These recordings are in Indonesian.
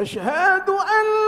أشهد أن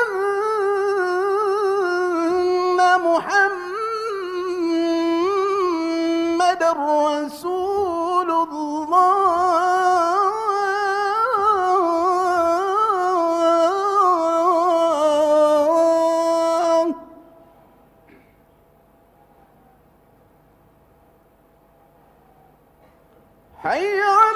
哎呀！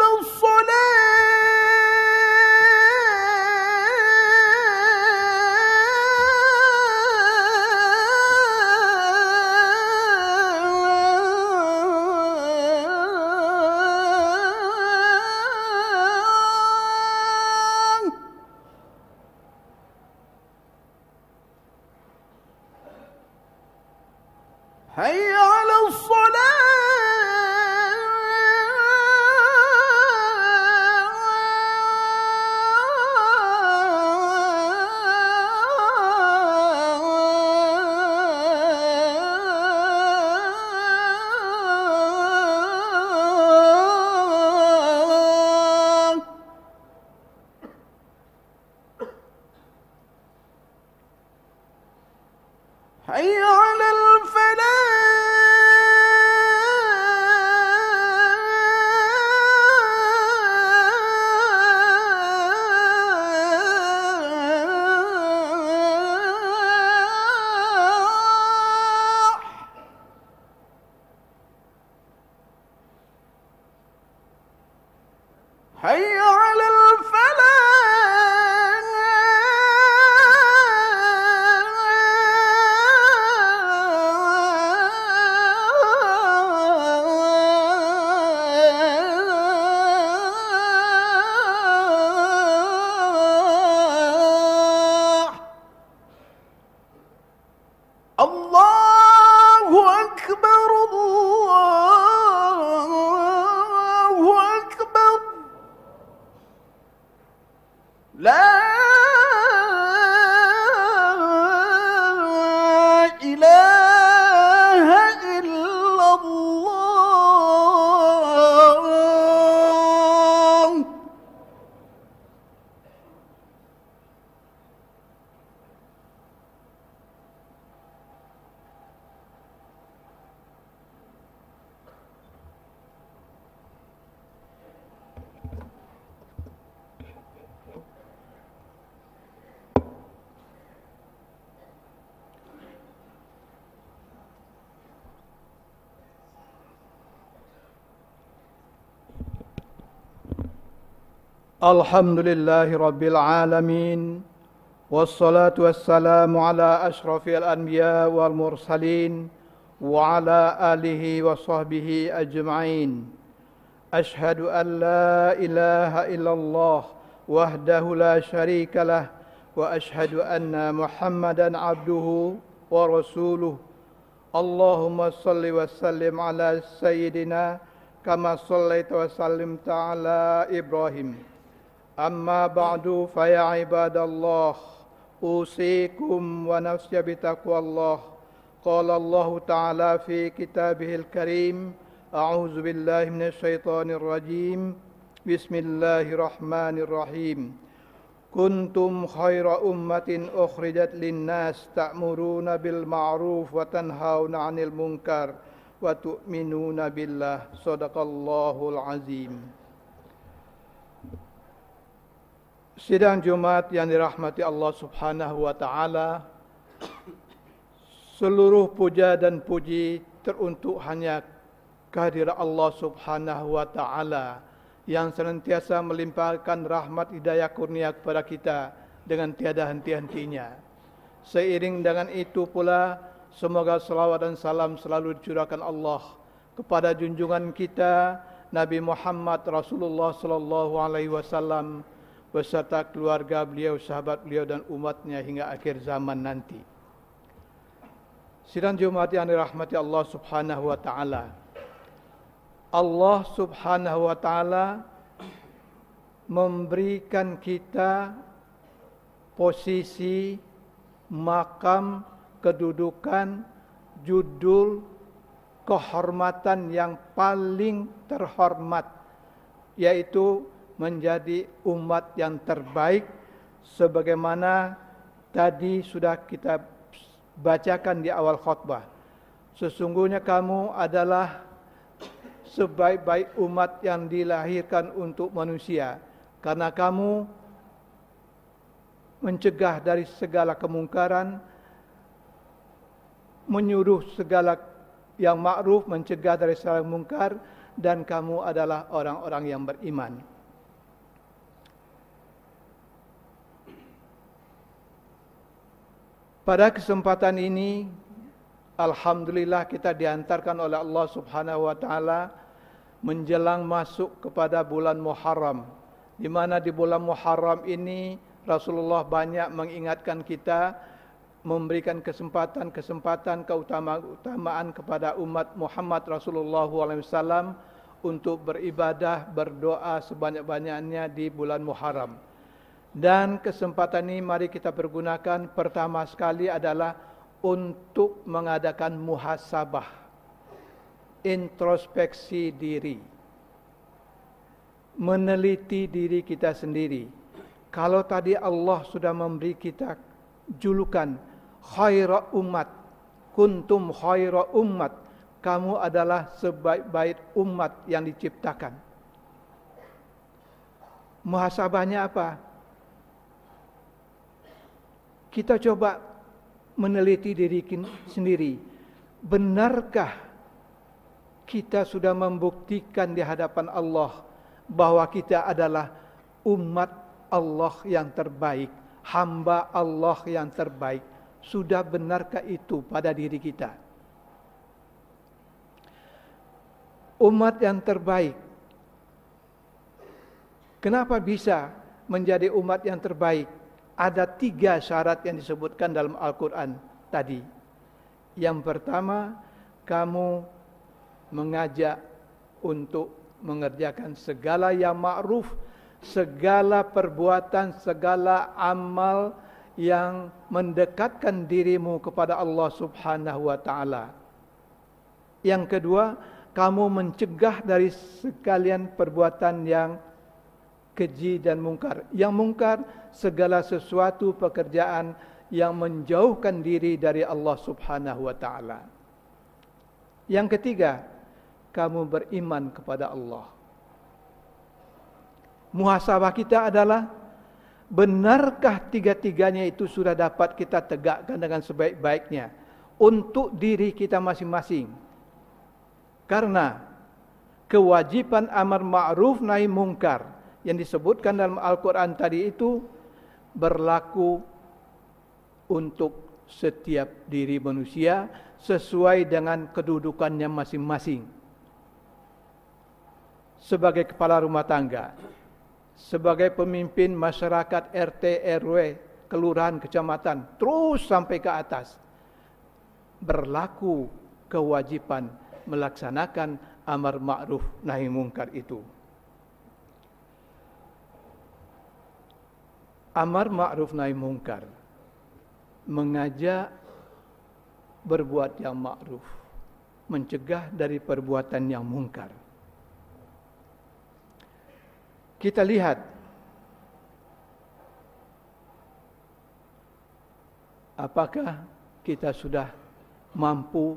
Alhamdulillahi Rabbil Alamin Wassalatu wassalamu ala ashrafi al-anbiya wal-mursalin Wa ala alihi wa sahbihi ajma'in Ashhadu an la ilaha illallah Wahdahu la sharika lah Wa ashhadu anna muhammadan abduhu wa rasuluh Allahumma salli wa sallim ala sayyidina Kama salli wa sallim ta'ala Ibrahim أما بعد فيا عباد الله أوصيكم ونفسي بتقوى الله قال الله تعالى في كتابه الكريم أعوذ بالله من الشيطان الرجيم بسم الله الرحمن الرحيم كنتم خير أمة أخرجت للناس تأمرون بالمعروف وتنهون عن المنكر وتؤمنون بالله صدق الله العظيم Sidang Jumat yang dirahmati Allah Subhanahu wa taala. Seluruh puja dan puji teruntuk hanya kehadirat Allah Subhanahu wa taala yang senantiasa melimpahkan rahmat hidayah kurnia kepada kita dengan tiada henti-hentinya. Seiring dengan itu pula semoga salawat dan salam selalu dicurahkan Allah kepada junjungan kita Nabi Muhammad Rasulullah sallallahu alaihi wasallam. beserta keluarga beliau, sahabat beliau dan umatnya hingga akhir zaman nanti. Sidang Jumat yang dirahmati Allah Subhanahu wa taala. Allah Subhanahu wa taala memberikan kita posisi, makam, kedudukan, judul, kehormatan yang paling terhormat yaitu menjadi umat yang terbaik sebagaimana tadi sudah kita bacakan di awal khutbah. Sesungguhnya kamu adalah sebaik-baik umat yang dilahirkan untuk manusia karena kamu mencegah dari segala kemungkaran menyuruh segala yang ma'ruf mencegah dari segala mungkar dan kamu adalah orang-orang yang beriman. Pada kesempatan ini alhamdulillah kita diantarkan oleh Allah Subhanahu wa taala menjelang masuk kepada bulan Muharram. Di mana di bulan Muharram ini Rasulullah banyak mengingatkan kita memberikan kesempatan-kesempatan keutamaan kepada umat Muhammad Rasulullah SAW untuk beribadah, berdoa sebanyak-banyaknya di bulan Muharram. Dan kesempatan ini mari kita pergunakan pertama sekali adalah untuk mengadakan muhasabah, introspeksi diri, meneliti diri kita sendiri. Kalau tadi Allah sudah memberi kita julukan khaira umat, kuntum khaira umat, kamu adalah sebaik-baik umat yang diciptakan. Muhasabahnya apa? kita coba meneliti diri sendiri. Benarkah kita sudah membuktikan di hadapan Allah bahwa kita adalah umat Allah yang terbaik, hamba Allah yang terbaik? Sudah benarkah itu pada diri kita? Umat yang terbaik. Kenapa bisa menjadi umat yang terbaik? ada tiga syarat yang disebutkan dalam Al-Quran tadi. Yang pertama, kamu mengajak untuk mengerjakan segala yang ma'ruf, segala perbuatan, segala amal yang mendekatkan dirimu kepada Allah Subhanahu wa taala. Yang kedua, kamu mencegah dari sekalian perbuatan yang keji dan mungkar. Yang mungkar segala sesuatu pekerjaan yang menjauhkan diri dari Allah Subhanahu wa taala. Yang ketiga, kamu beriman kepada Allah. Muhasabah kita adalah benarkah tiga-tiganya itu sudah dapat kita tegakkan dengan sebaik-baiknya untuk diri kita masing-masing. Karena kewajiban amar ma'ruf nahi mungkar yang disebutkan dalam Al-Quran tadi itu berlaku untuk setiap diri manusia sesuai dengan kedudukannya masing-masing. Sebagai kepala rumah tangga, sebagai pemimpin masyarakat RT, RW, kelurahan, kecamatan, terus sampai ke atas. Berlaku kewajiban melaksanakan amar ma'ruf nahi mungkar itu. amar ma'ruf nahi mungkar mengajak berbuat yang ma'ruf mencegah dari perbuatan yang mungkar kita lihat apakah kita sudah mampu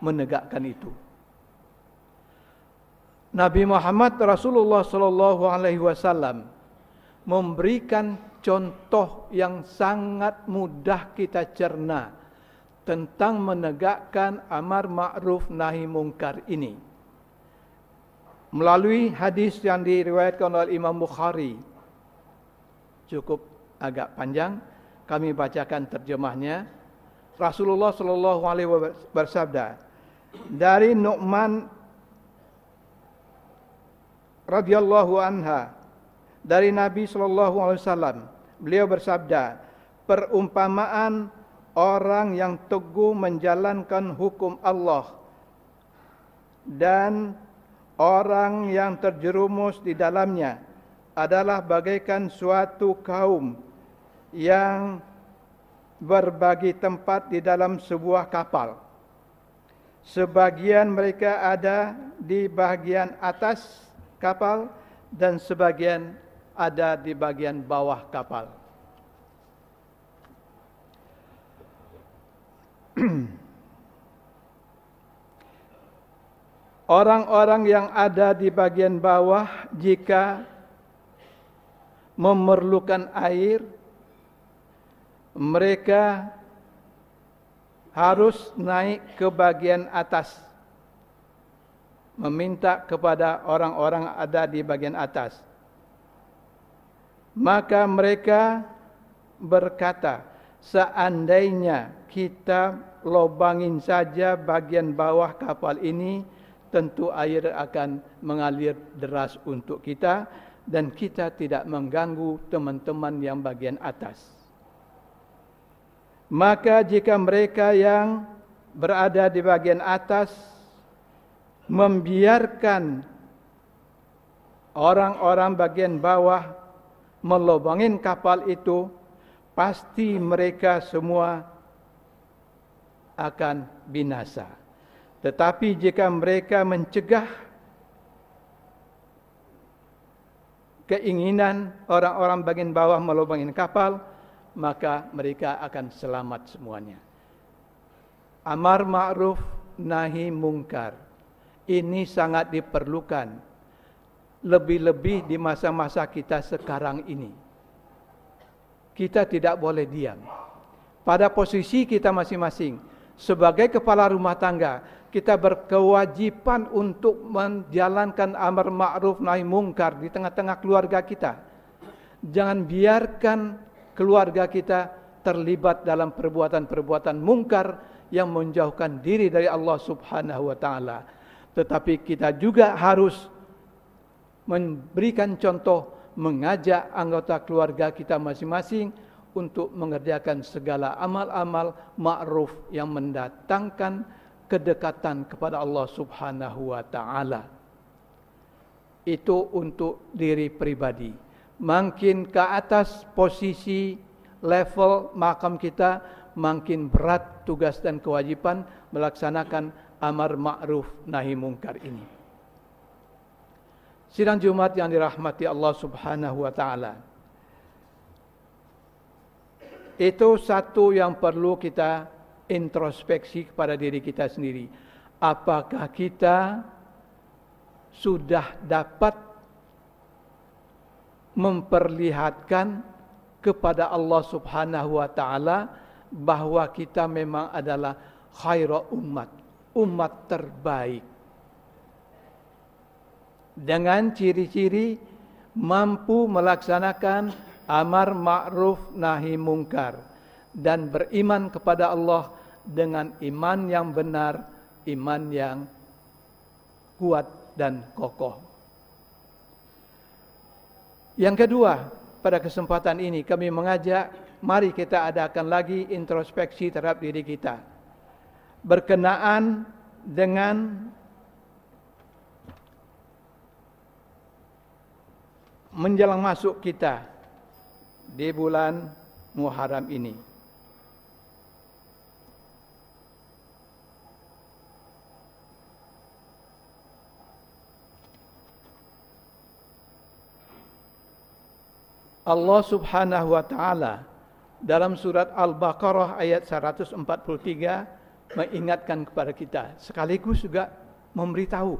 menegakkan itu Nabi Muhammad Rasulullah Shallallahu Alaihi Wasallam memberikan contoh yang sangat mudah kita cerna tentang menegakkan amar ma'ruf nahi mungkar ini. Melalui hadis yang diriwayatkan oleh Imam Bukhari. Cukup agak panjang, kami bacakan terjemahnya. Rasulullah sallallahu alaihi wasallam bersabda, dari Nu'man radhiyallahu anha dari Nabi sallallahu alaihi wasallam. Beliau bersabda, "Perumpamaan orang yang teguh menjalankan hukum Allah dan orang yang terjerumus di dalamnya adalah bagaikan suatu kaum yang berbagi tempat di dalam sebuah kapal. Sebagian mereka ada di bahagian atas kapal dan sebagian ada di bagian bawah kapal. Orang-orang yang ada di bagian bawah jika memerlukan air, mereka harus naik ke bagian atas. Meminta kepada orang-orang ada di bagian atas. Maka mereka berkata, seandainya kita lobangin saja bagian bawah kapal ini, tentu air akan mengalir deras untuk kita dan kita tidak mengganggu teman-teman yang bagian atas. Maka jika mereka yang berada di bagian atas membiarkan orang-orang bagian bawah melobangin kapal itu, pasti mereka semua akan binasa. Tetapi jika mereka mencegah keinginan orang-orang bagian bawah melobangin kapal, maka mereka akan selamat semuanya. Amar ma'ruf nahi mungkar. Ini sangat diperlukan lebih-lebih di masa-masa kita sekarang ini. Kita tidak boleh diam. Pada posisi kita masing-masing, sebagai kepala rumah tangga, kita berkewajiban untuk menjalankan amar ma'ruf nahi mungkar di tengah-tengah keluarga kita. Jangan biarkan keluarga kita terlibat dalam perbuatan-perbuatan mungkar yang menjauhkan diri dari Allah Subhanahu wa taala. Tetapi kita juga harus memberikan contoh, mengajak anggota keluarga kita masing-masing untuk mengerjakan segala amal-amal ma'ruf yang mendatangkan kedekatan kepada Allah Subhanahu wa taala. Itu untuk diri pribadi. Makin ke atas posisi level makam kita, makin berat tugas dan kewajiban melaksanakan amar ma'ruf nahi mungkar ini. Sidang Jumat yang dirahmati Allah Subhanahu wa taala. Itu satu yang perlu kita introspeksi kepada diri kita sendiri. Apakah kita sudah dapat memperlihatkan kepada Allah Subhanahu wa taala bahwa kita memang adalah khairu umat, umat terbaik dengan ciri-ciri mampu melaksanakan amar ma'ruf nahi mungkar dan beriman kepada Allah dengan iman yang benar, iman yang kuat dan kokoh. Yang kedua, pada kesempatan ini kami mengajak mari kita adakan lagi introspeksi terhadap diri kita berkenaan dengan menjelang masuk kita di bulan Muharram ini. Allah Subhanahu wa taala dalam surat Al-Baqarah ayat 143 mengingatkan kepada kita sekaligus juga memberitahu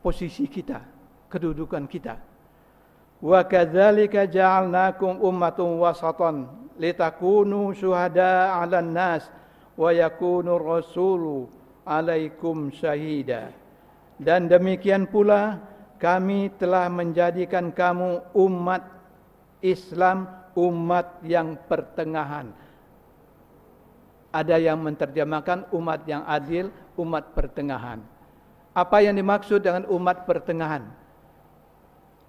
posisi kita, kedudukan kita. Wa kadzalika ja'alnakum ummatun wasatan litakunu syuhada 'alan nas wa yakunu rasulu 'alaikum syahida. Dan demikian pula kami telah menjadikan kamu umat Islam, umat yang pertengahan. Ada yang menerjemahkan umat yang adil, umat pertengahan. Apa yang dimaksud dengan umat pertengahan?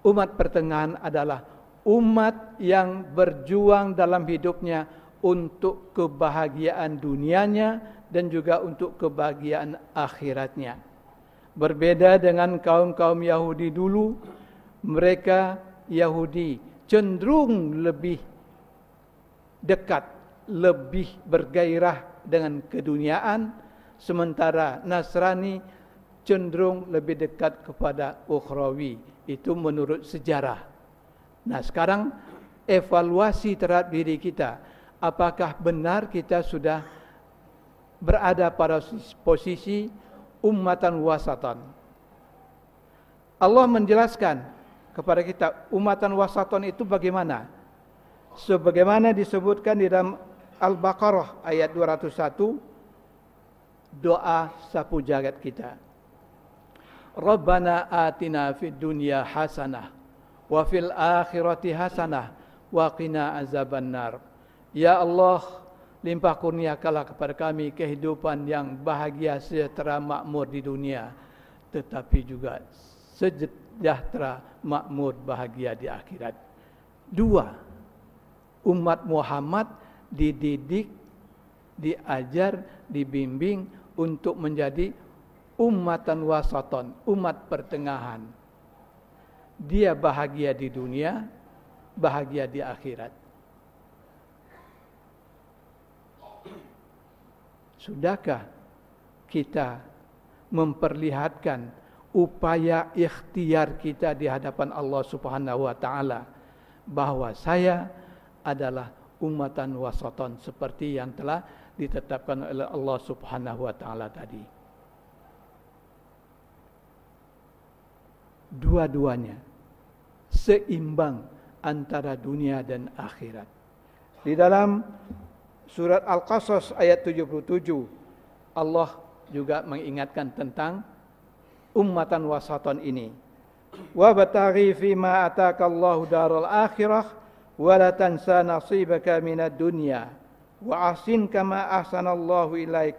Umat pertengahan adalah umat yang berjuang dalam hidupnya untuk kebahagiaan dunianya dan juga untuk kebahagiaan akhiratnya. Berbeda dengan kaum-kaum Yahudi dulu, mereka Yahudi cenderung lebih dekat, lebih bergairah dengan keduniaan, sementara Nasrani cenderung lebih dekat kepada ukhrawi, itu menurut sejarah. Nah, sekarang evaluasi terhadap diri kita. Apakah benar kita sudah berada pada posisi ummatan wasatan? Allah menjelaskan kepada kita ummatan wasatan itu bagaimana? Sebagaimana disebutkan di dalam Al-Baqarah ayat 201 doa sapu jagat kita. Rabbana atina fid dunya hasanah wa fil akhirati hasanah wa qina azabannar. Ya Allah, limpah kurniakanlah kepada kami kehidupan yang bahagia, sejahtera, makmur di dunia, tetapi juga sejahtera, makmur, bahagia di akhirat. Dua, umat Muhammad dididik, diajar, dibimbing untuk menjadi ummatan wasaton, umat pertengahan. Dia bahagia di dunia, bahagia di akhirat. Sudahkah kita memperlihatkan upaya ikhtiar kita di hadapan Allah Subhanahu wa taala bahwa saya adalah umatan wasaton seperti yang telah ditetapkan oleh Allah Subhanahu wa taala tadi. dua-duanya seimbang antara dunia dan akhirat. Di dalam surat Al-Qasas ayat 77 Allah juga mengingatkan tentang ummatan wasatan ini. Wa bataghi fi ma ataka Allahu daral akhirah wa la tansa nasibaka minad dunya wa asin kama ahsanallahu ilaik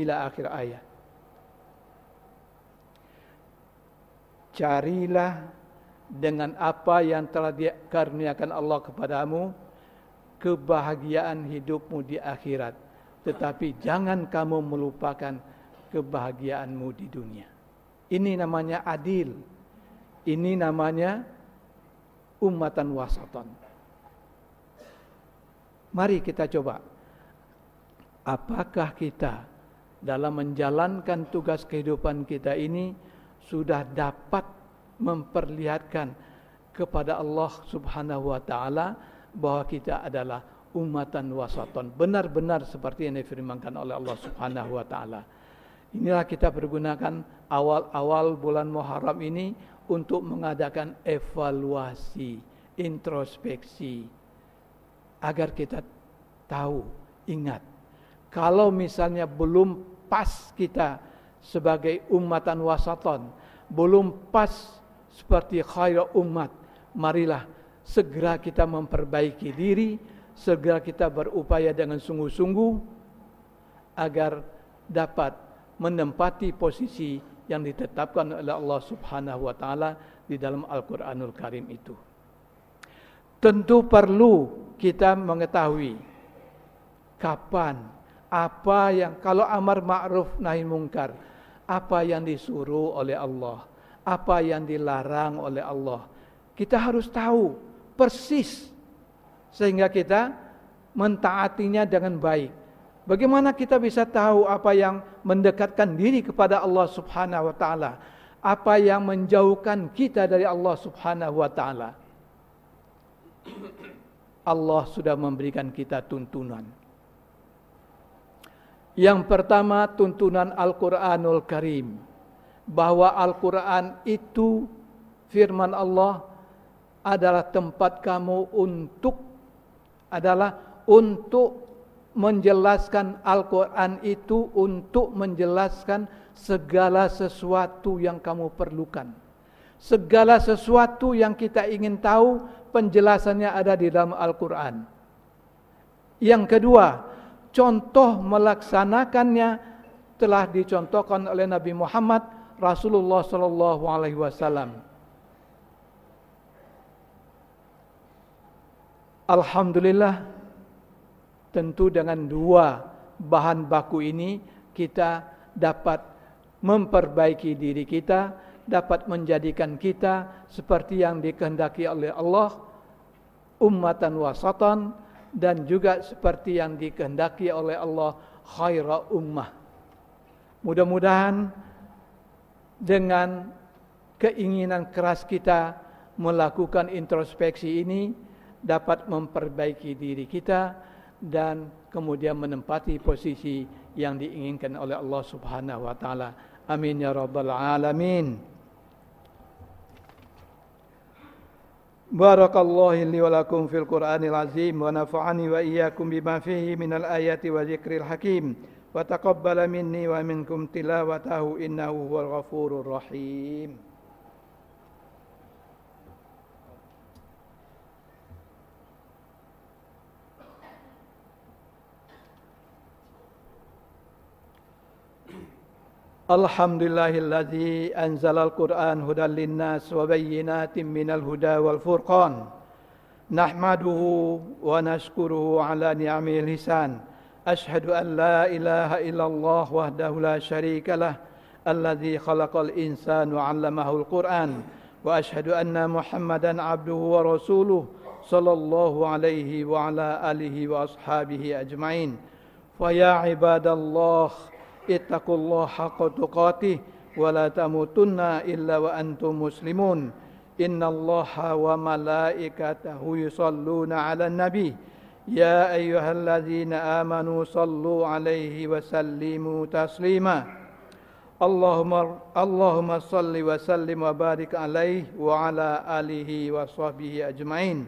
ila akhir ayat. carilah dengan apa yang telah dikaruniakan Allah kepadamu kebahagiaan hidupmu di akhirat tetapi jangan kamu melupakan kebahagiaanmu di dunia ini namanya adil ini namanya ummatan wasaton mari kita coba apakah kita dalam menjalankan tugas kehidupan kita ini sudah dapat memperlihatkan kepada Allah Subhanahu wa taala bahwa kita adalah umatan wasaton benar-benar seperti yang difirmankan oleh Allah Subhanahu wa taala. Inilah kita pergunakan awal-awal bulan Muharram ini untuk mengadakan evaluasi, introspeksi agar kita tahu, ingat kalau misalnya belum pas kita sebagai ummatan wasaton. Belum pas seperti khairul umat. Marilah segera kita memperbaiki diri, segera kita berupaya dengan sungguh-sungguh agar dapat menempati posisi yang ditetapkan oleh Allah Subhanahu wa taala di dalam Al-Qur'anul Karim itu. Tentu perlu kita mengetahui kapan apa yang kalau amar ma'ruf nahi mungkar apa yang disuruh oleh Allah, apa yang dilarang oleh Allah. Kita harus tahu persis sehingga kita mentaatinya dengan baik. Bagaimana kita bisa tahu apa yang mendekatkan diri kepada Allah Subhanahu wa taala, apa yang menjauhkan kita dari Allah Subhanahu wa taala? Allah sudah memberikan kita tuntunan. Yang pertama tuntunan Al-Quranul Karim. Bahwa Al-Quran itu firman Allah adalah tempat kamu untuk adalah untuk menjelaskan Al-Quran itu untuk menjelaskan segala sesuatu yang kamu perlukan. Segala sesuatu yang kita ingin tahu penjelasannya ada di dalam Al-Quran. Yang kedua, contoh melaksanakannya telah dicontohkan oleh Nabi Muhammad Rasulullah Sallallahu Alaihi Wasallam. Alhamdulillah, tentu dengan dua bahan baku ini kita dapat memperbaiki diri kita, dapat menjadikan kita seperti yang dikehendaki oleh Allah, ummatan wasatan, dan juga seperti yang dikehendaki oleh Allah khaira ummah. Mudah-mudahan dengan keinginan keras kita melakukan introspeksi ini dapat memperbaiki diri kita dan kemudian menempati posisi yang diinginkan oleh Allah Subhanahu wa taala. Amin ya rabbal alamin. بارك الله لي ولكم في القرآن العظيم ونفعني وإياكم بما فيه من الآيات وذكر الحكيم وتقبل مني ومنكم تلاوته إنه هو الغفور الرحيم الحمد لله الذي أنزل القرآن هدى للناس وبينات من الهدى والفرقان نحمده ونشكره على نعمه الهسان أشهد أن لا إله إلا الله وحده لا شريك له الذي خلق الإنسان وعلمه القرآن وأشهد أن محمدا عبده ورسوله صلى الله عليه وعلى آله وأصحابه أجمعين فيا عباد الله اتقوا الله حق تقاته ولا تموتن إلا وأنتم مسلمون إن الله وملائكته يصلون على النبي يا أيها الذين آمنوا صلوا عليه وسلموا تسليما اللهم اللهم صل وسلم وبارك عليه وعلى آله وصحبه أجمعين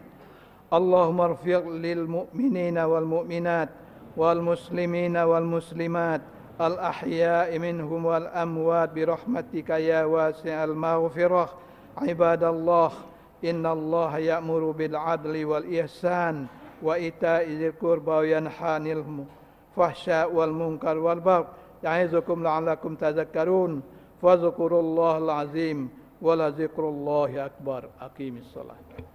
اللهم اغفر للمؤمنين والمؤمنات والمسلمين والمسلمات الأحياء منهم والأموات برحمتك يا واسع المغفرة عباد الله إن الله يأمر بالعدل والإحسان وإيتاء ذي القربى وينحى عن الفحشاء والمنكر والبغي يعظكم لعلكم تذكرون فاذكروا الله العظيم ولذكر الله أكبر أقيم الصلاة